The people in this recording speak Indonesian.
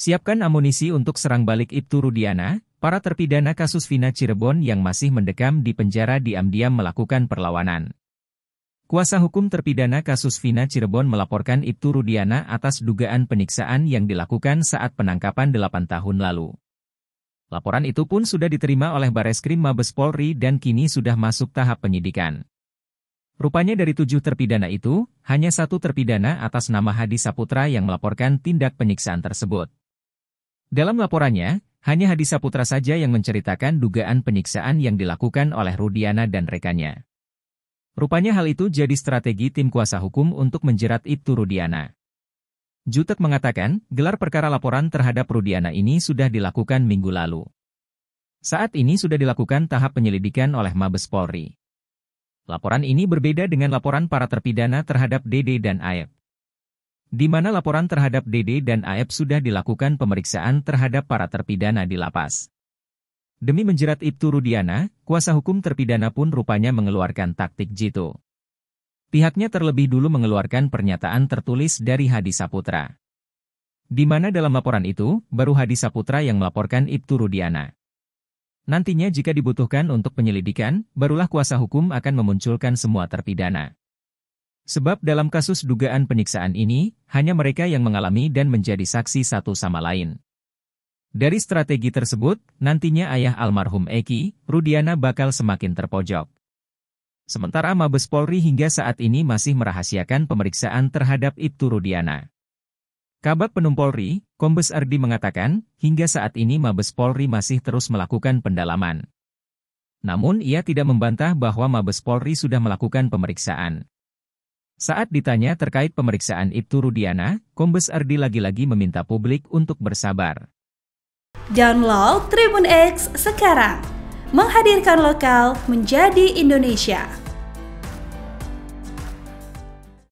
Siapkan amunisi untuk serang balik Ibtu Rudiana, para terpidana kasus Vina Cirebon yang masih mendekam di penjara diam-diam melakukan perlawanan. Kuasa hukum terpidana kasus Vina Cirebon melaporkan Ibtu Rudiana atas dugaan penyiksaan yang dilakukan saat penangkapan 8 tahun lalu. Laporan itu pun sudah diterima oleh Bareskrim Mabes Polri dan kini sudah masuk tahap penyidikan. Rupanya dari tujuh terpidana itu, hanya satu terpidana atas nama Hadi Saputra yang melaporkan tindak penyiksaan tersebut. Dalam laporannya, hanya Hadi Saputra saja yang menceritakan dugaan penyiksaan yang dilakukan oleh Rudiana dan rekannya. Rupanya hal itu jadi strategi tim kuasa hukum untuk menjerat Ibtu Rudiana. Jutek mengatakan, gelar perkara laporan terhadap Rudiana ini sudah dilakukan minggu lalu. Saat ini sudah dilakukan tahap penyelidikan oleh Mabes Polri. Laporan ini berbeda dengan laporan para terpidana terhadap Dede dan Aep di mana laporan terhadap DD dan AF sudah dilakukan pemeriksaan terhadap para terpidana di lapas. Demi menjerat Ibtu Rudiana, kuasa hukum terpidana pun rupanya mengeluarkan taktik jitu. Pihaknya terlebih dulu mengeluarkan pernyataan tertulis dari Hadi Saputra. Di mana dalam laporan itu, baru Hadi Saputra yang melaporkan Ibtu Rudiana. Nantinya jika dibutuhkan untuk penyelidikan, barulah kuasa hukum akan memunculkan semua terpidana. Sebab dalam kasus dugaan penyiksaan ini, hanya mereka yang mengalami dan menjadi saksi satu sama lain. Dari strategi tersebut, nantinya ayah almarhum Eki, Rudiana bakal semakin terpojok. Sementara Mabes Polri hingga saat ini masih merahasiakan pemeriksaan terhadap Ibtu Rudiana. Kabak Penum Polri, Kombes Ardi mengatakan, hingga saat ini Mabes Polri masih terus melakukan pendalaman. Namun ia tidak membantah bahwa Mabes Polri sudah melakukan pemeriksaan. Saat ditanya terkait pemeriksaan Ibtu Rudiana, Kombes Ardi lagi-lagi meminta publik untuk bersabar. Download Tribun X sekarang, menghadirkan lokal menjadi Indonesia.